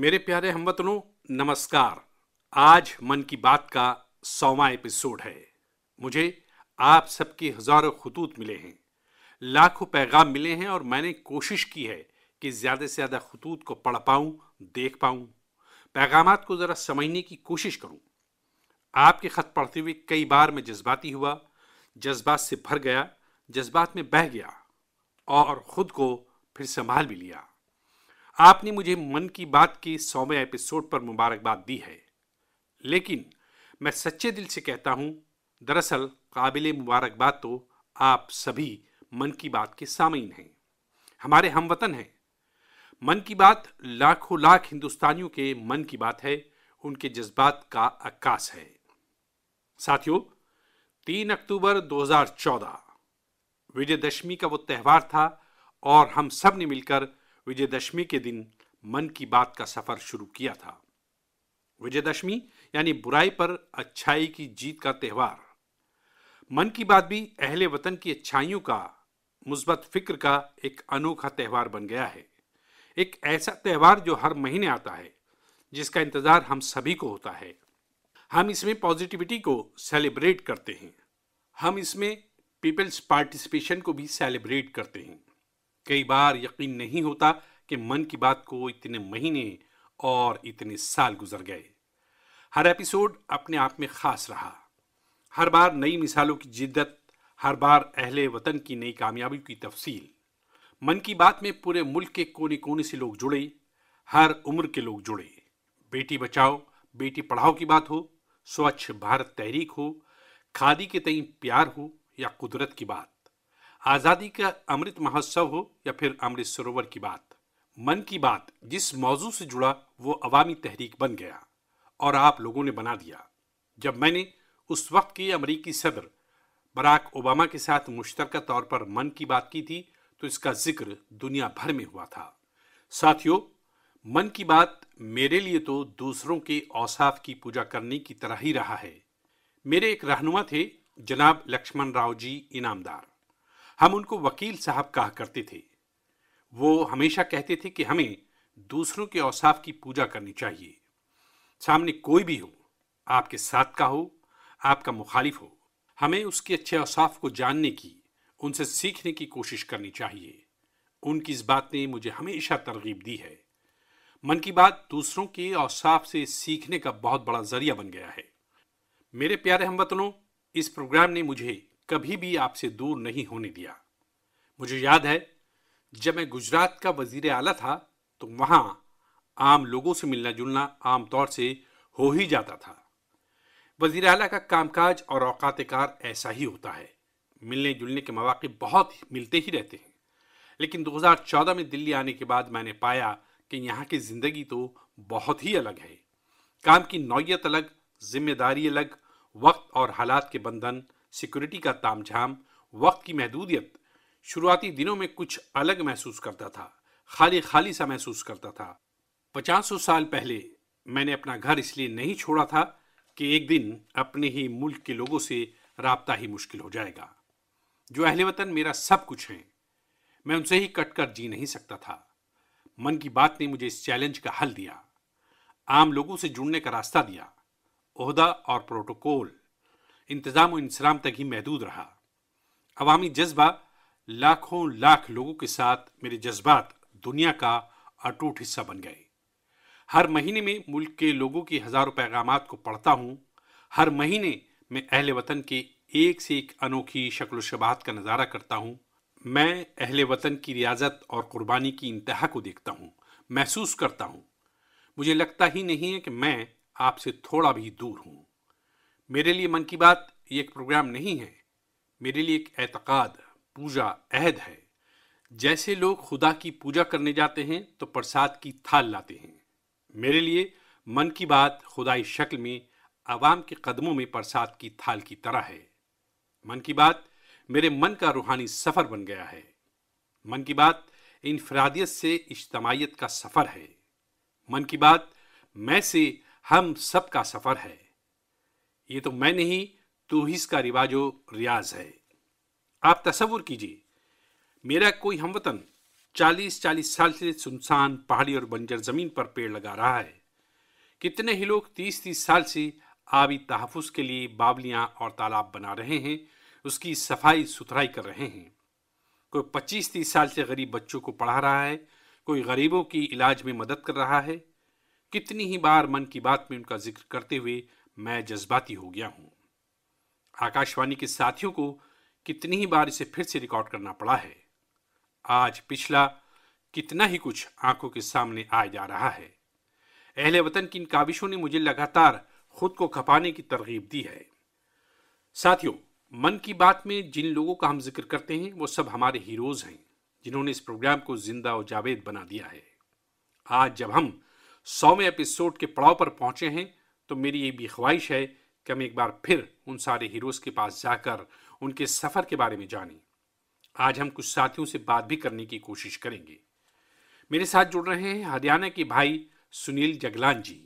मेरे प्यारे हमवतनों नमस्कार आज मन की बात का सौवा एपिसोड है मुझे आप सबके हजारों खतूत मिले हैं लाखों पैगाम मिले हैं और मैंने कोशिश की है कि ज़्यादा से ज़्यादा खतूत को पढ़ पाऊं देख पाऊं पैगाम को ज़रा समझने की कोशिश करूं आपके ख़त पढ़ते हुए कई बार मैं जज्बाती हुआ जज्बात से भर गया जज्बात में बह गया और ख़ुद को फिर संभाल भी लिया आपने मुझे मन की बात के सौवें एपिसोड पर मुबारकबाद दी है लेकिन मैं सच्चे दिल से कहता हूँ दरअसल काबिल मुबारकबाद तो आप सभी मन की बात के सामीन हैं हमारे हम वतन हैं मन की बात लाखों लाख हिंदुस्तानियों के मन की बात है उनके जज्बात का अक्काश है साथियों तीन अक्टूबर 2014 विजयदशमी का वो त्यौहार था और हम सब ने मिलकर विजयदशमी के दिन मन की बात का सफर शुरू किया था विजयदशमी यानी बुराई पर अच्छाई की जीत का त्यौहार मन की बात भी अहले वतन की अच्छाइयों का मुस्बत फिक्र का एक अनोखा त्यौहार बन गया है एक ऐसा त्यौहार जो हर महीने आता है जिसका इंतज़ार हम सभी को होता है हम इसमें पॉजिटिविटी को सेलिब्रेट करते हैं हम इसमें पीपल्स पार्टिसिपेशन को भी सेलिब्रेट करते हैं कई बार यकीन नहीं होता कि मन की बात को इतने महीने और इतने साल गुजर गए हर एपिसोड अपने आप में खास रहा हर बार नई मिसालों की जिद्दत हर बार अहले वतन की नई कामयाबी की तफसील मन की बात में पूरे मुल्क के कोने कोने से लोग जुड़े हर उम्र के लोग जुड़े बेटी बचाओ बेटी पढ़ाओ की बात हो स्वच्छ भारत तहरीक हो खादी के तई प्यार हो या कुदरत की बात आज़ादी का अमृत महोत्सव हो या फिर अमृत सरोवर की बात मन की बात जिस मौजू से जुड़ा वो अवामी तहरीक बन गया और आप लोगों ने बना दिया जब मैंने उस वक्त के अमरीकी सदर बराक ओबामा के साथ मुश्तरका तौर पर मन की बात की थी तो इसका जिक्र दुनिया भर में हुआ था साथियों मन की बात मेरे लिए तो दूसरों के औसाफ की पूजा करने की तरह ही रहा है मेरे एक रहनुमा थे जनाब लक्ष्मण राव जी इनामदार हम उनको वकील साहब कहा करते थे वो हमेशा कहते थे कि हमें दूसरों के औसाफ की पूजा करनी चाहिए सामने कोई भी हो आपके साथ का हो आपका मुखालिफ हो हमें उसके अच्छे औसाफ को जानने की उनसे सीखने की कोशिश करनी चाहिए उनकी इस बात ने मुझे हमेशा तरगीब दी है मन की बात दूसरों के औसाफ से सीखने का बहुत बड़ा जरिया बन गया है मेरे प्यारे हमवतनों इस प्रोग्राम ने मुझे कभी भी आपसे दूर नहीं होने दिया मुझे याद है जब मैं गुजरात का वजीर आला था तो वहां आम लोगों से मिलना जुलना आमतौर से हो ही जाता था वजीर अला का कामकाज और औकात कार ऐसा ही होता है मिलने जुलने के मौाक बहुत मिलते ही रहते हैं लेकिन 2014 में दिल्ली आने के बाद मैंने पाया कि यहाँ की ज़िंदगी तो बहुत ही अलग है काम की नौीयत अलग जिम्मेदारी अलग वक्त और हालात के बंधन सिक्योरिटी का तामझाम वक्त की महदूदियत शुरुआती दिनों में कुछ अलग महसूस करता था खाली खाली सा महसूस करता था पचास साल पहले मैंने अपना घर इसलिए नहीं छोड़ा था कि एक दिन अपने ही मुल्क के लोगों से रबता ही मुश्किल हो जाएगा जो अहल वतन मेरा सब कुछ हैं मैं उनसे ही कट कर जी नहीं सकता था मन की बात ने मुझे इस चैलेंज का हल दिया आम लोगों से जुड़ने का रास्ता दिया ओहदा और प्रोटोकॉल इंतज़ाम इंसराम तक ही महदूद रहा अवामी जज्बा लाखों लाख लोगों के साथ मेरे जज्बात दुनिया का अटूट हिस्सा बन गए हर महीने में मुल्क के लोगों की हज़ारों पैगाम को पढ़ता हूँ हर महीने मैं अहल वतन के एक से एक अनोखी शक्ल शबात का नज़ारा करता हूँ मैं अहल वतन की रियाजत और क़ुरबानी की इंतहा को देखता हूँ महसूस करता हूँ मुझे लगता ही नहीं है कि मैं आपसे थोड़ा भी दूर हूँ मेरे लिए मन की बात ये एक प्रोग्राम नहीं है मेरे लिए एक एतक़ाद पूजा अहद है जैसे लोग खुदा की पूजा करने जाते हैं तो प्रसाद की थाल लाते हैं मेरे लिए मन की बात खुदाई शक्ल में आवाम के कदमों में प्रसाद की थाल की तरह है मन की बात मेरे मन का रूहानी सफ़र बन गया है मन की बात इनफरादियत से इज्तमाहीत का सफ़र है मन की बात मैं से हम सब का सफ़र है ये तो मैं नहीं तो इसका रिवाजो रियाज है आप तस्वुर कीजिए मेरा कोई हमवतन चालीस चालीस साल से सुनसान पहाड़ी और बंजर ज़मीन पर पेड़ लगा रहा है कितने ही लोग तीस तीस साल से आबी तहफ़ के लिए बावलियाँ और तालाब बना रहे हैं उसकी सफाई सुथराई कर रहे हैं कोई पच्चीस तीस साल से गरीब बच्चों को पढ़ा रहा है कोई गरीबों की इलाज में मदद कर रहा है कितनी ही बार मन की बात में उनका जिक्र करते हुए मैं जज्बाती हो गया हूं आकाशवाणी के साथियों को कितनी ही बार इसे फिर से रिकॉर्ड करना पड़ा है आज पिछला कितना ही कुछ आंखों के सामने आ जा रहा है अहले वतन की इन काविशों ने मुझे लगातार खुद को खपाने की तरगीब दी है साथियों मन की बात में जिन लोगों का हम जिक्र करते हैं वो सब हमारे हीरोज़ हैं जिन्होंने इस प्रोग्राम को जिंदा और जावेद बना दिया है आज जब हम सौवें एपिसोड के पड़ाव पर पहुंचे हैं तो मेरी ये भी ख्वाहिश है कि हम एक बार फिर उन सारे हीरोज़ के पास जाकर उनके सफ़र के बारे में जानें आज हम कुछ साथियों से बात भी करने की कोशिश करेंगे मेरे साथ जुड़ रहे हैं हरियाणा के भाई सुनील जगलान जी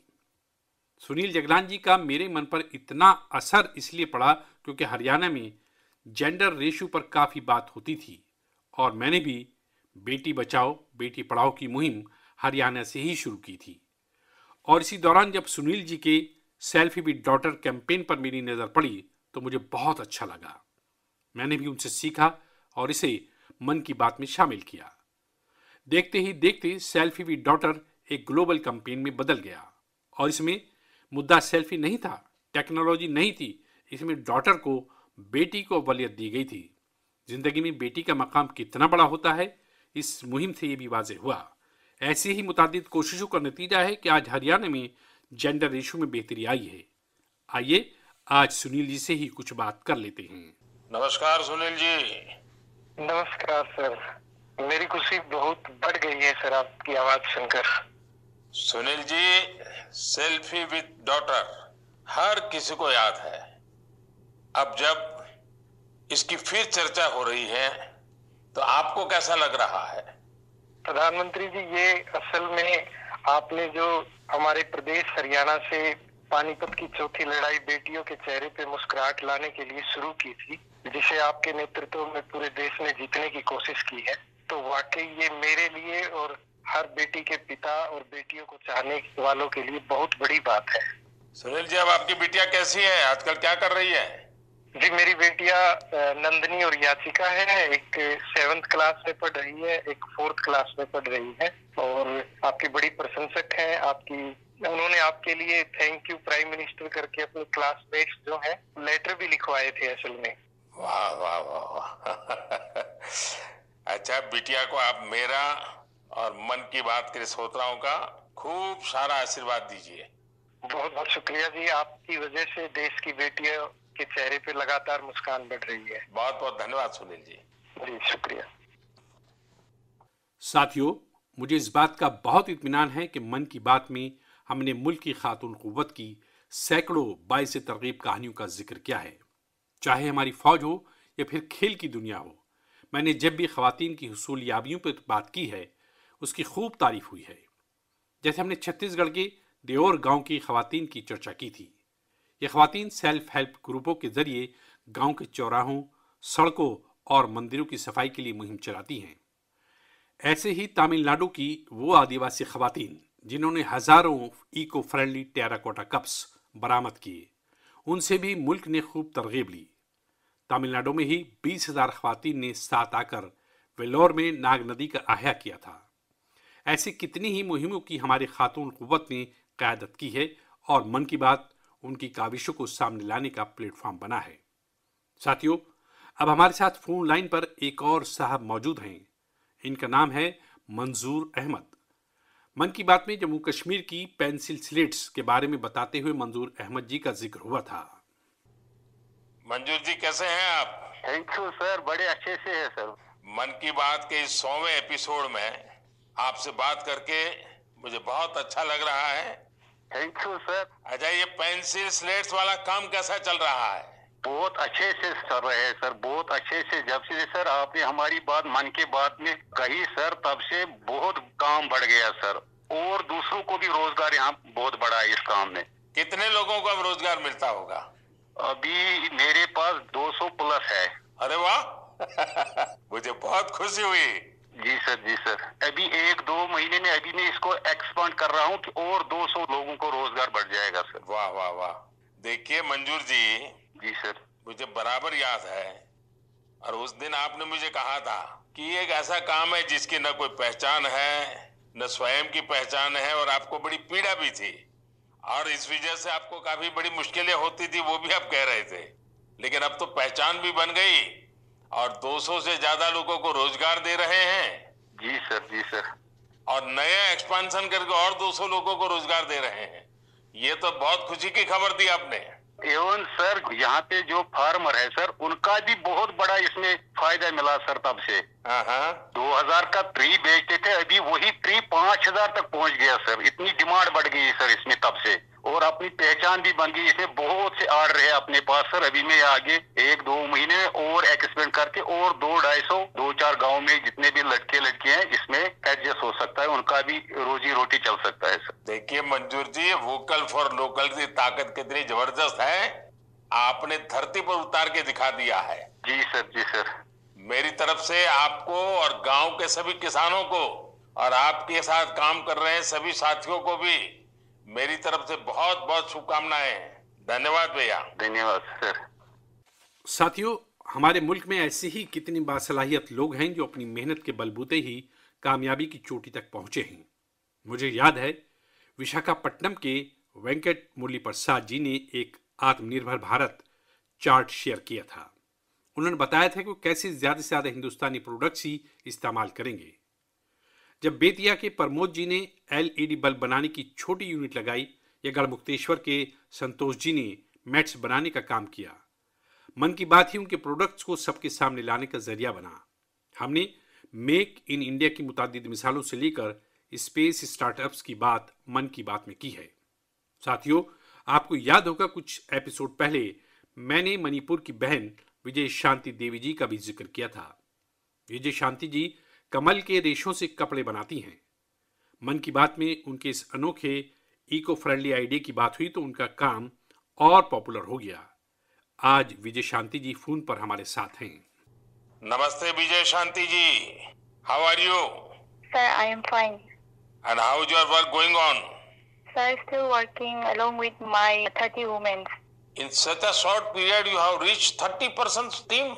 सुनील जगलान जी का मेरे मन पर इतना असर इसलिए पड़ा क्योंकि हरियाणा में जेंडर रेशू पर काफ़ी बात होती थी और मैंने भी बेटी बचाओ बेटी पढ़ाओ की मुहिम हरियाणा से ही शुरू की थी और इसी दौरान जब सुनील जी के सेल्फी विद डॉटर कैंपेन पर मेरी नज़र पड़ी तो मुझे बहुत अच्छा लगा मैंने भी उनसे सीखा और इसे मन की बात में शामिल किया देखते ही देखते सेल्फी विद डॉटर एक ग्लोबल कंपेन में बदल गया और इसमें मुद्दा सेल्फी नहीं था टेक्नोलॉजी नहीं थी इसमें डॉटर को बेटी को अवलियत दी गई थी जिंदगी में बेटी का मकाम कितना बड़ा होता है इस मुहिम से ये भी वाजह हुआ ऐसी ही मुतद कोशिशों का नतीजा है कि आज हरियाणा में जेंडर रेशो में बेहतरी आई है आइए आज सुनील जी से ही कुछ बात कर लेते हैं नमस्कार सुनील जी नमस्कार सर मेरी खुशी बहुत बढ़ गई है सर आपकी आवाज सुनकर Sunil ji selfie with daughter हर किसी को याद है अब जब इसकी फिर चर्चा हो रही है तो आपको कैसा लग रहा है प्रधानमंत्री जी ये असल में आपने जो हमारे प्रदेश हरियाणा से पानीपत की चौथी लड़ाई बेटियों के चेहरे पे मुस्कुराहट लाने के लिए शुरू की थी जिसे आपके नेतृत्व में पूरे देश ने जीतने की कोशिश की है तो वाकई ये मेरे लिए और हर बेटी के पिता और बेटियों को चाहने वालों के लिए बहुत बड़ी बात है सुनील जी अब आपकी बेटिया कैसी है आजकल क्या कर रही है जी मेरी बेटिया नंदनी और याचिका है एक सेवंथ क्लास में पढ़ रही है एक फोर्थ क्लास में पढ़ रही है और आपकी बड़ी प्रशंसक है आपकी उन्होंने आपके लिए थैंक यू प्राइम मिनिस्टर करके अपने क्लासमेट जो है लेटर भी लिखवाए थे असल में वाह वाह वाह अच्छा बिटिया को आप मेरा और मन की बात के श्रोताओं का खूब सारा आशीर्वाद दीजिए बहुत बहुत शुक्रिया जी आपकी वजह से देश की बेटिया के चेहरे पे लगातार मुस्कान बढ़ रही है बहुत बहुत धन्यवाद सुनील जी जी शुक्रिया साथियों मुझे इस बात का बहुत इतमान है कि मन की बात में हमने मुल्क की खातून क़वत की सैकड़ों बाईस तरगीब कहानियों का जिक्र किया है चाहे हमारी फौज हो या फिर खेल की दुनिया हो मैंने जब भी खातन की हसूल याबियों पर बात की है उसकी खूब तारीफ हुई है जैसे हमने छत्तीसगढ़ के देओर गांव की खातन की चर्चा की थी ये खातन सेल्फ हेल्प ग्रुपों के जरिए गांव के चौराहों सड़कों और मंदिरों की सफाई के लिए मुहिम चलाती हैं ऐसे ही तमिलनाडु की वो आदिवासी खातन जिन्होंने हज़ारों इको फ्रेंडली टेराकोटा कप्स बरामद किए उनसे भी मुल्क ने खूब तरगीब ली तमिलनाडु में ही बीस हज़ार खातन ने साथ आकर वेलोर में नाग नदी का आहया किया था ऐसी कितनी ही मुहिमों की हमारी खातून कुत ने क्यादत की है और मन की बात उनकी काविशों को सामने लाने का प्लेटफॉर्म बना है साथियों अब हमारे साथ फोन लाइन पर एक और साहब मौजूद हैं इनका नाम है मंजूर अहमद मन की बात में जम्मू कश्मीर की पेंसिल स्लेट्स के बारे में बताते हुए मंजूर अहमद जी का जिक्र हुआ था मंजूर जी कैसे हैं आप थैंक यू सर बड़े अच्छे से हैं सर मन की बात के इस सौवे एपिसोड में आपसे बात करके मुझे बहुत अच्छा लग रहा है थैंक यू सर अच्छा ये पेंसिल स्लेट्स वाला काम कैसा चल रहा है बहुत अच्छे से चल रहे हैं सर बहुत अच्छे से जब से सर आपने हमारी बात मन के बात में कही सर तब से बहुत काम बढ़ गया सर और दूसरों को भी रोजगार यहाँ बहुत बढ़ा है इस काम में कितने लोगों को अब रोजगार मिलता होगा अभी मेरे पास 200 प्लस है अरे वाह मुझे बहुत खुशी हुई जी सर जी सर अभी एक दो महीने में अभी मैं इसको एक्सपांड कर रहा हूँ और 200 लोगों को रोजगार बढ़ जाएगा सर वाह वाह वाह देखिए मंजूर जी जी सर मुझे बराबर याद है और उस दिन आपने मुझे कहा था कि एक ऐसा काम है जिसकी न कोई पहचान है न स्वयं की पहचान है और आपको बड़ी पीड़ा भी थी और इस वजह से आपको काफी बड़ी मुश्किलें होती थी वो भी आप कह रहे थे लेकिन अब तो पहचान भी बन गई और 200 से ज्यादा लोगों को रोजगार दे रहे हैं जी सर जी सर और नया एक्सपांशन करके और 200 लोगों को रोजगार दे रहे हैं ये तो बहुत खुशी की खबर दी आपने एवं सर यहाँ पे जो फार्मर है सर उनका भी बहुत बड़ा इसमें फायदा मिला सर तब से हाँ, हाँ। दो हजार का ट्री बेचते थे अभी वही ट्री पांच हजार तक पहुँच गया सर इतनी डिमांड बढ़ गई सर इसमें तब से और अपनी पहचान भी बन गई इसमें बहुत से ऑर्डर है अपने पास सर अभी मैं आगे एक दो महीने और एक्सपेंड करके और दो ढाई सौ दो चार गाँव में जितने भी लड़के लड़के हैं इसमें एडजस्ट हो सकता है उनका भी रोजी रोटी चल सकता है सर देखिए मंजूर जी वोकल फॉर लोकल की ताकत कितनी जबरदस्त है आपने धरती पर उतार के दिखा दिया है जी सर जी सर मेरी तरफ से आपको और गांव के सभी किसानों को और आपके साथ काम कर रहे सभी साथियों को भी मेरी तरफ से बहुत बहुत शुभकामनाएं धन्यवाद भैया धन्यवाद सर साथियों हमारे मुल्क में ऐसे ही कितनी बासलाहियत लोग हैं जो अपनी मेहनत के बलबूते ही कामयाबी की चोटी तक पहुंचे हैं मुझे याद है विशाखापट्टनम के वेंकट मुरली प्रसाद जी ने एक आत्मनिर्भर भारत चार्ट शेयर किया था उन्होंने बताया था कि वो कैसे ज़्यादा से ज़्यादा हिंदुस्तानी प्रोडक्ट्स ही इस्तेमाल करेंगे जब बेतिया के प्रमोद जी ने एलईडी बल्ब बनाने की छोटी यूनिट लगाई या गढ़मुक्तेश्वर के संतोष जी ने मैट्स बनाने का काम किया मन की बात ही उनके प्रोडक्ट्स को सबके सामने लाने का जरिया बना हमने मेक इन इंडिया की मुतद मिसालों से लेकर स्पेस स्टार्टअप्स की बात मन की बात में की है साथियों आपको याद होगा कुछ एपिसोड पहले मैंने मणिपुर की बहन विजय शांति देवी जी का भी जिक्र किया था विजय शांति जी कमल के रेशों से कपड़े बनाती हैं मन की बात में उनके इस अनोखे इको फ्रेंडली आइडिया की बात हुई तो उनका काम और पॉपुलर हो गया आज विजय शांति जी फोन पर हमारे साथ हैं नमस्ते Vijay Shanti ji how are you sir I am fine and how is your work going on sir still working along with my 30 women in such a short period you have reached 30 team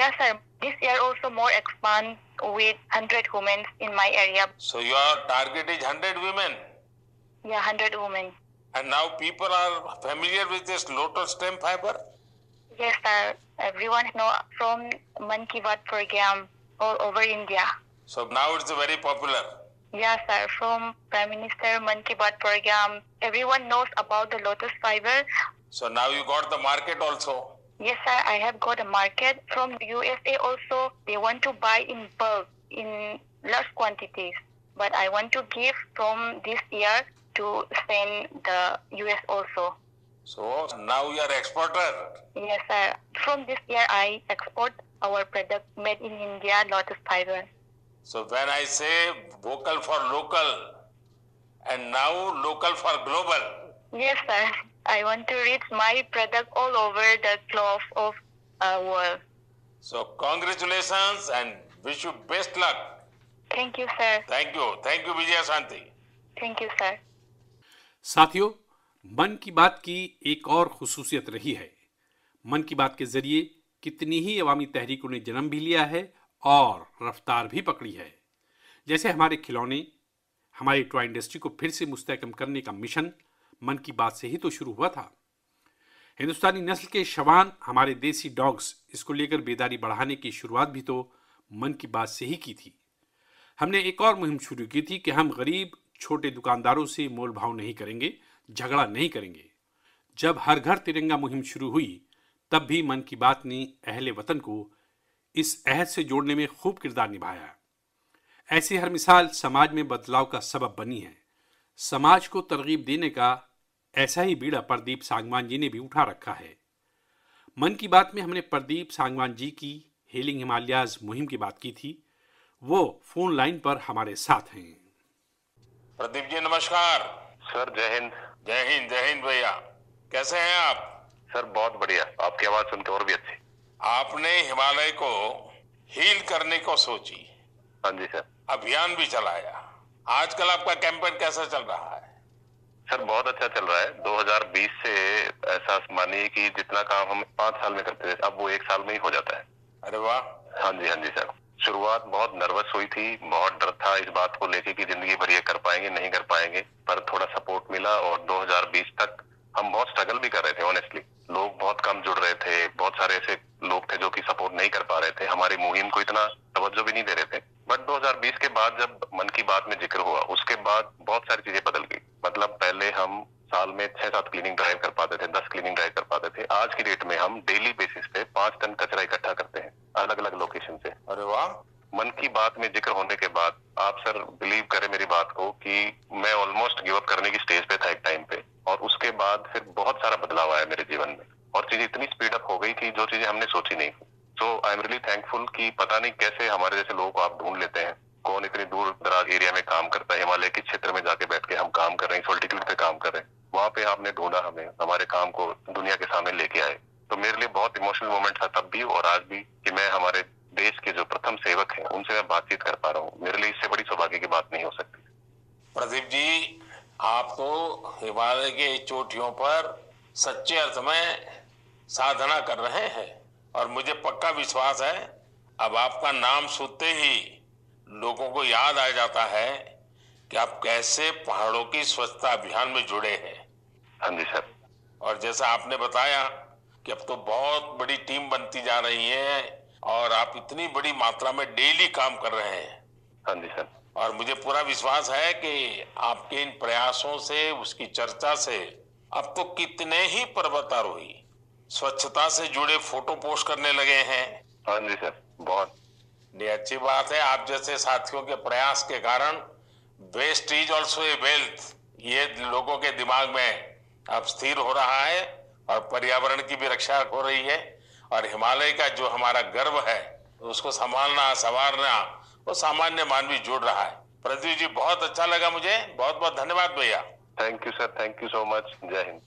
yes sir this year also more expand with 100 women in my area. So your target is 100 women? Yeah, 100 women. And now people are familiar with this lotus stem fiber? Yes, sir. Everyone know from Man Bat program all over India. So now it's very popular. Yes, sir. From Prime Minister Man Bat program, everyone knows about the lotus fiber. So now you got the market also. Yes, sir. I have got a market from USA also. They want to buy in bulk, in large quantities. But I want to give from this year to send the US also. So now you are exporter. Yes, sir. From this year, I export our product made in India, lotus fiber. So when I say vocal for local, and now local for global. Yes, sir. I want to reach my product all over the globe of uh, world. So congratulations and wish you best luck. Thank you, sir. Thank you. Thank you, Vijaya Shanti. Thank you, sir. साथियों मन की बात की एक और खसूसियत रही है मन की बात के जरिए कितनी ही अवामी तहरीकों ने जन्म भी लिया है और रफ्तार भी पकड़ी है जैसे हमारे खिलौने हमारी टॉय इंडस्ट्री को फिर से मुस्तकम करने का मिशन मन की बात से ही तो शुरू हुआ था हिंदुस्तानी नस्ल के शवान हमारे देसी डॉग्स इसको लेकर बेदारी बढ़ाने की शुरुआत भी तो मन की बात से ही की थी हमने एक और मुहिम शुरू की थी कि हम गरीब छोटे दुकानदारों से मोल भाव नहीं करेंगे झगड़ा नहीं करेंगे जब हर घर तिरंगा मुहिम शुरू हुई तब भी मन की बात ने अहल वतन को इस अहद से जोड़ने में खूब किरदार निभाया ऐसी हर मिसाल समाज में बदलाव का सबब बनी है समाज को तरगीब देने का ऐसा ही बीड़ा प्रदीप सांगवान जी ने भी उठा रखा है मन की बात में हमने प्रदीप सांगवान जी की हेलिंग हिमालयाज मुहिम की बात की थी वो फोन लाइन पर हमारे साथ हैं प्रदीप जी नमस्कार सर जय हिंद जय हिंद जय हिंद भैया कैसे हैं आप सर बहुत बढ़िया आपकी आवाज सुनकर और भी अच्छी आपने हिमालय को हील करने को सोची हाँ जी सर अभियान भी चलाया आजकल आपका कैंपेन कैसा चल रहा है सर बहुत अच्छा चल रहा है 2020 से ऐसा मानिए कि जितना काम हम पांच साल में करते थे अब वो एक साल में ही हो जाता है अरे वाह हाँ जी हाँ जी सर शुरुआत बहुत नर्वस हुई थी बहुत डर था इस बात को लेके कि जिंदगी भर ये कर पाएंगे नहीं कर पाएंगे पर थोड़ा सपोर्ट मिला और 2020 तक हम बहुत स्ट्रगल भी कर रहे थे ऑनेस्टली लोग बहुत कम जुड़ रहे थे बहुत सारे ऐसे लोग थे जो कि सपोर्ट नहीं कर पा रहे थे हमारी मुहिम को इतना तवज्जो भी नहीं दे रहे थे बट 2020 के बाद जब मन की बात में जिक्र हुआ उसके बाद बहुत सारी चीजें बदल गई मतलब पहले हम साल में छह सात क्लीनिंग ड्राइव कर पाते थे दस क्लीनिंग ड्राइव कर पाते थे आज की डेट में हम डेली बेसिस पे पांच टन कचरा इकट्ठा करते हैं अलग अलग लोकेशन से अरे वाह मन की बात में जिक्र होने के बाद आप सर बिलीव करें मेरी बात को कि मैं ऑलमोस्ट गिव अप करने की स्टेज पे था एक टाइम पे और उसके बाद फिर बहुत सारा बदलाव आया मेरे जीवन में और चीजें इतनी स्पीड अप हो गई थी जो चीजें हमने सोची नहीं so I am really thankful कि पता नहीं कैसे हमारे जैसे लोगों को आप ढूंढ लेते हैं कौन इतने दूर दराज एरिया में काम करता है हिमालय के क्षेत्र में जाके बैठ के हम काम कर रहे हैं सोल्टीट्यूड पे काम कर रहे हैं वहाँ पे आपने ढूंढा हमें हमारे काम को दुनिया के सामने लेके आए तो मेरे लिए बहुत इमोशनल मोमेंट था तब भी और आज भी कि मैं हमारे देश के जो प्रथम सेवक हैं उनसे मैं बातचीत कर पा रहा हूँ मेरे लिए इससे बड़ी सौभाग्य की बात नहीं हो सकती प्रदीप जी आपको हिमालय के चोटियों पर सच्चे अर्थ में साधना कर रहे हैं और मुझे पक्का विश्वास है अब आपका नाम सुनते ही लोगों को याद आ जाता है कि आप कैसे पहाड़ों की स्वच्छता अभियान में जुड़े हैं हाँ जी सर और जैसा आपने बताया कि अब तो बहुत बड़ी टीम बनती जा रही है और आप इतनी बड़ी मात्रा में डेली काम कर रहे हैं हाँ जी सर और मुझे पूरा विश्वास है कि आपके इन प्रयासों से उसकी चर्चा से अब तो कितने ही पर्वतारोही स्वच्छता से जुड़े फोटो पोस्ट करने लगे हैं हाँ जी सर बहुत ये अच्छी बात है आप जैसे साथियों के प्रयास के कारण waste is also a wealth ये लोगों के दिमाग में अब स्थिर हो रहा है और पर्यावरण की भी रक्षा हो रही है और हिमालय का जो हमारा गर्व है उसको संभालना संवारना वो सामान्य मानवी जुड़ रहा है प्रदीप जी बहुत अच्छा लगा मुझे बहुत बहुत धन्यवाद भैया thank you sir thank you so much जय हिंद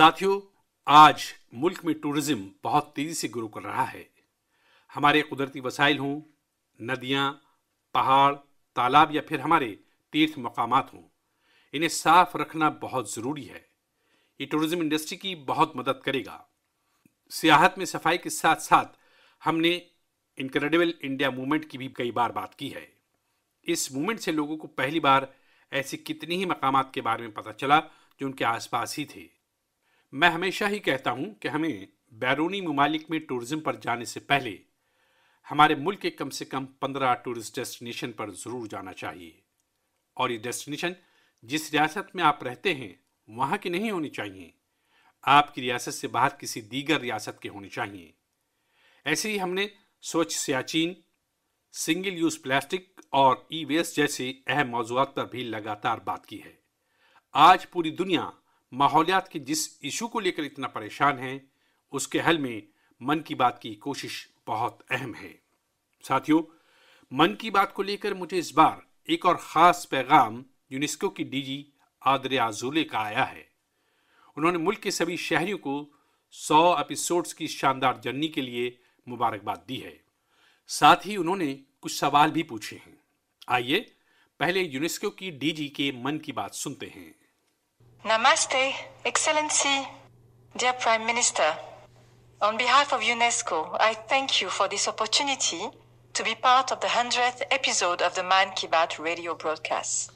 साथियों आज मुल्क में टूरिज्म बहुत तेजी से ग्रो कर रहा है हमारे कुदरती वसाइल हों नदियाँ पहाड़ तालाब या फिर हमारे तीर्थ मकाम हों इन्हें साफ रखना बहुत ज़रूरी है ये टूरिज़्म इंडस्ट्री की बहुत मदद करेगा सियाहत में सफाई के साथ साथ हमने इनक्रेडिबल इंडिया मूवमेंट की भी कई बार बात की है इस मूवमेंट से लोगों को पहली बार ऐसे कितने ही मकाम के बारे में पता चला जो उनके आसपास ही थे मैं हमेशा ही कहता हूँ कि हमें बैरूनी ममालिक में टूरिज़्म पर जाने से पहले हमारे मुल्क के कम से कम पंद्रह टूरिस्ट डेस्टिनेशन पर ज़रूर जाना चाहिए और ये डेस्टिनेशन जिस रियासत में आप रहते हैं वहाँ की नहीं होनी चाहिए आपकी रियासत से बाहर किसी दीगर रियासत के होने चाहिए ऐसे ही हमने स्वच्छ सियाचिन सिंगल यूज़ प्लास्टिक और ई वेस्ट जैसे अहम मौजूद पर भी लगातार बात की है आज पूरी दुनिया माहौलियात के जिस इशू को लेकर इतना परेशान है उसके हल में मन की बात की कोशिश बहुत अहम है साथियों मन की बात को लेकर मुझे इस बार एक और ख़ास पैगाम यूनेस्को की डीजी आदर का आया है उन्होंने मुल्क के सभी शहरियों को 100 एपिसोड्स की शानदार जर्नी के लिए मुबारकबाद दी है साथ ही उन्होंने कुछ सवाल भी पूछे हैं आइए पहले यूनेस्को की डीजी के मन की बात सुनते हैं नमस्ते excellency dear prime minister On behalf of UNESCO, I thank you for this opportunity to be part of the 100th episode of the Man Ki radio broadcast.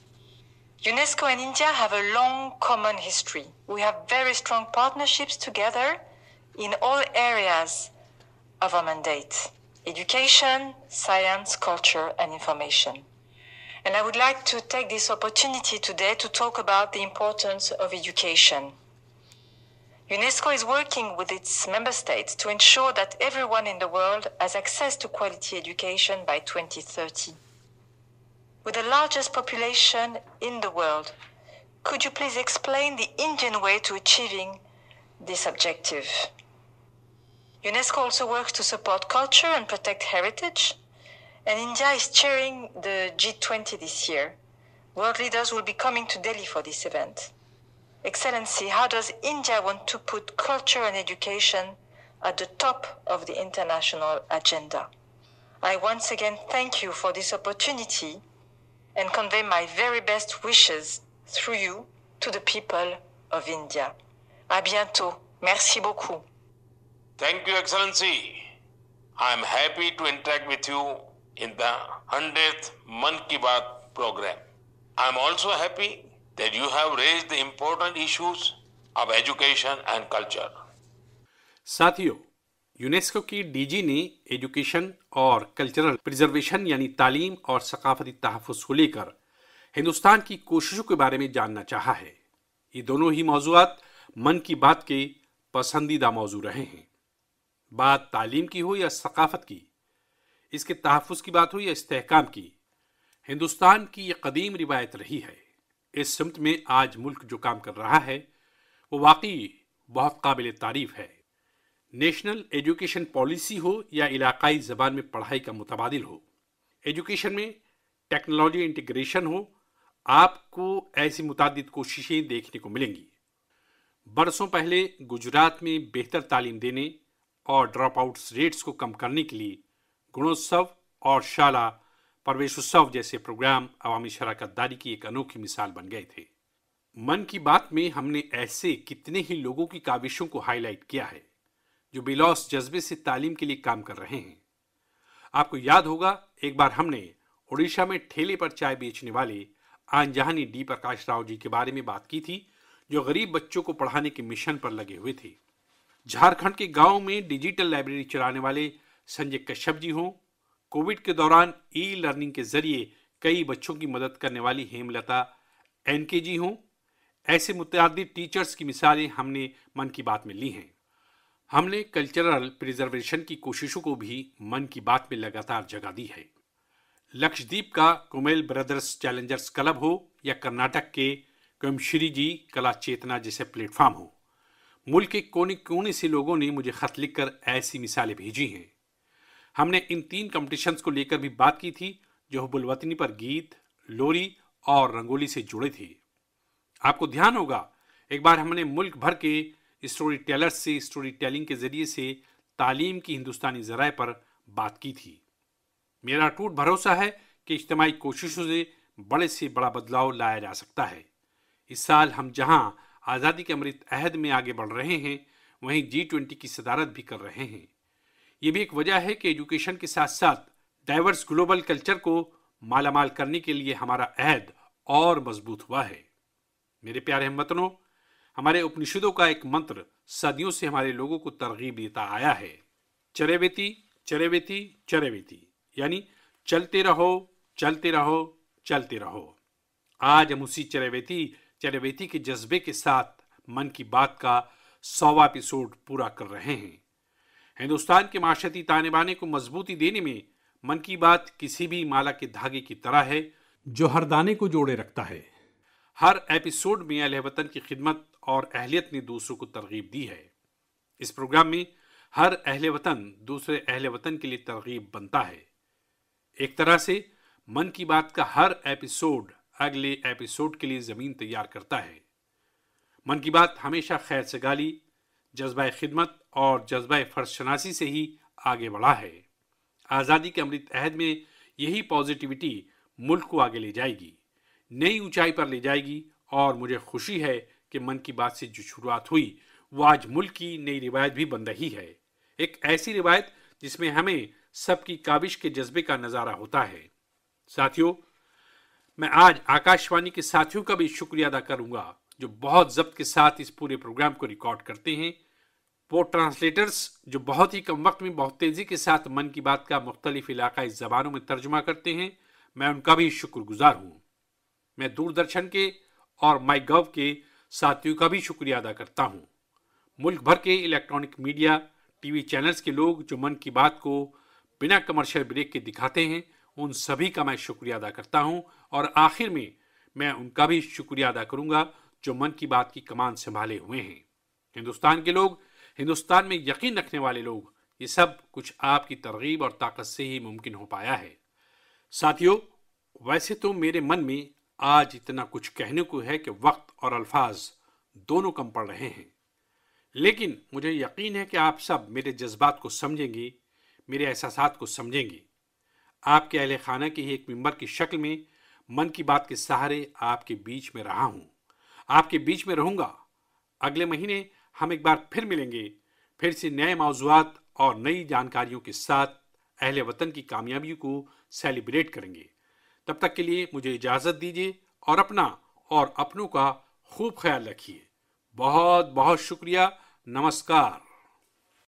UNESCO and India have a long common history. We have very strong partnerships together in all areas of our mandate education, science, culture, and information. And I would like to take this opportunity today to talk about the importance of education. UNESCO is working with its member states to ensure that everyone in the world has access to quality education by 2030. With the largest population in the world, could you please explain the Indian way to achieving this objective? UNESCO also works to support culture and protect heritage, and India is chairing the G20 this year. World leaders will be coming to Delhi for this event. Excellency, how does India want to put culture and education at the top of the international agenda? I once again thank you for this opportunity and convey my very best wishes through you to the people of India. À bientôt. Merci beaucoup. Thank you, Excellency. I am happy to interact with you in the 100th Man Ki Baat program. I am also happy that you have raised the important issues of education and culture. साथियों UNESCO की DG ने education और cultural preservation यानी तालीम और सकाफती तहफ़ को लेकर हिंदुस्तान की कोशिशों के बारे में जानना चाहा है ये दोनों ही मौजूद मन की बात के पसंदीदा मौजू रहे हैं बात तालीम की हो या सकाफत की इसके तहफ़ की बात हो या इसकाम की हिंदुस्तान की ये कदीम रिवायत रही है इस सिमत में आज मुल्क जो काम कर रहा है वो वाकई बहुत काबिल तारीफ है नेशनल एजुकेशन पॉलिसी हो या इलाकाई ज़बान में पढ़ाई का मुतबाद हो एजुकेशन में टेक्नोलॉजी इंटीग्रेशन हो आपको ऐसी मुतद कोशिशें देखने को मिलेंगी बरसों पहले गुजरात में बेहतर तालीम देने और ड्रॉप आउट्स रेट्स को कम करने के लिए गुणोत्सव और शाला परवेश उत्सव जैसे प्रोग्राम अवामी दारी की एक अनोखी मिसाल बन गए थे मन की बात में हमने ऐसे कितने ही लोगों की काविशों को हाईलाइट किया है जो बिलौस जज्बे से तालीम के लिए काम कर रहे हैं आपको याद होगा एक बार हमने उड़ीसा में ठेले पर चाय बेचने वाले आनजहानी डी प्रकाश राव जी के बारे में बात की थी जो गरीब बच्चों को पढ़ाने के मिशन पर लगे हुए थे झारखंड के गांव में डिजिटल लाइब्रेरी चलाने वाले संजय कश्यप जी हों कोविड के दौरान ई लर्निंग के जरिए कई बच्चों की मदद करने वाली हेमलता एन के जी हों ऐसे मुतद टीचर्स की मिसालें हमने मन की बात में ली हैं हमने कल्चरल प्रिजर्वेशन की कोशिशों को भी मन की बात में लगातार जगह दी है लक्षद्वीप का कुमेल ब्रदर्स चैलेंजर्स क्लब हो या कर्नाटक के कमश्री जी कला चेतना जैसे प्लेटफॉर्म हो मुल्क के कोने कोने से लोगों ने मुझे खत लिखकर ऐसी मिसालें भेजी हैं हमने इन तीन कम्पिटिशन्स को लेकर भी बात की थी जो बुलवतनी पर गीत लोरी और रंगोली से जुड़े थे आपको ध्यान होगा एक बार हमने मुल्क भर के स्टोरी टेलर्स से स्टोरी टेलिंग के जरिए से तालीम की हिंदुस्तानी जराए पर बात की थी मेरा टूट भरोसा है कि इज्तमाही कोशिशों से बड़े से बड़ा बदलाव लाया जा सकता है इस साल हम जहां आज़ादी के अमृत अहद में आगे बढ़ रहे हैं वहीं जी ट्वेंटी की सदारत भी कर रहे हैं ये भी एक वजह है कि एजुकेशन के साथ साथ डाइवर्स ग्लोबल कल्चर को मालामाल करने के लिए हमारा अहद और मजबूत हुआ है मेरे प्यारे हमवतनों हमारे उपनिषदों का एक मंत्र सदियों से हमारे लोगों को तरगीब देता आया है चरेवेती चरेवेती चरेवेती यानी चलते रहो चलते रहो चलते रहो आज हम उसी चरेवेती चरेवेती के जज्बे के साथ मन की बात का सौवा एपिसोड पूरा कर रहे हैं हिंदुस्तान के माशती ताने बाने को मजबूती देने में मन की बात किसी भी माला के धागे की तरह है जो हर दाने को जोड़े रखता है हर एपिसोड में अल वतन की खिदमत और अहलियत ने दूसरों को तरगीब दी है इस प्रोग्राम में हर अहले वतन दूसरे अहले वतन के लिए तरगीब बनता है एक तरह से मन की बात का हर एपिसोड अगले एपिसोड के लिए ज़मीन तैयार करता है मन की बात हमेशा खैर से गाली जज्बा खिदमत और जज्बा फर्शनासी से ही आगे बढ़ा है आज़ादी के अमृत अहद में यही पॉजिटिविटी मुल्क को आगे ले जाएगी नई ऊंचाई पर ले जाएगी और मुझे खुशी है कि मन की बात से जो शुरुआत हुई वो आज मुल्क की नई रिवायत भी बन रही है एक ऐसी रिवायत जिसमें हमें सबकी काबिश के जज्बे का नज़ारा होता है साथियों मैं आज आकाशवाणी के साथियों का भी शुक्रिया अदा करूंगा जो बहुत जब्त के साथ इस पूरे प्रोग्राम को रिकॉर्ड करते हैं वो ट्रांसलेटर्स जो बहुत ही कम वक्त में बहुत तेज़ी के साथ मन की बात का मुख्तलिफ इलाकाई ज़बानों में तर्जमा करते हैं मैं उनका भी शुक्रगुजार हूँ मैं दूरदर्शन के और माई गव के साथियों का भी शुक्रिया अदा करता हूँ मुल्क भर के इलेक्ट्रॉनिक मीडिया टीवी चैनल्स के लोग जो मन की बात को बिना कमर्शियल ब्रेक के दिखाते हैं उन सभी का मैं शुक्रिया अदा करता हूँ और आखिर में मैं उनका भी शुक्रिया अदा करूँगा जो मन की बात की कमान संभाले हुए हैं हिंदुस्तान के लोग हिंदुस्तान में यकीन रखने वाले लोग ये सब कुछ आपकी तरगीब और ताकत से ही मुमकिन हो पाया है साथियों वैसे तो मेरे मन में आज इतना कुछ कहने को है कि वक्त और अल्फाज दोनों कम पड़ रहे हैं लेकिन मुझे यकीन है कि आप सब मेरे जज्बात को समझेंगे मेरे एहसास को समझेंगे आपके अहल खाना के ही एक मेम्बर की शक्ल में मन की बात के सहारे आपके बीच में रहा हूँ आपके बीच में रहूँगा अगले महीने हम एक बार फिर मिलेंगे फिर से नए मौजूद और नई जानकारियों के साथ अहल वतन की कामयाबी को सेलिब्रेट करेंगे तब तक के लिए मुझे इजाज़त दीजिए और अपना और अपनों का खूब ख्याल रखिए बहुत बहुत शुक्रिया नमस्कार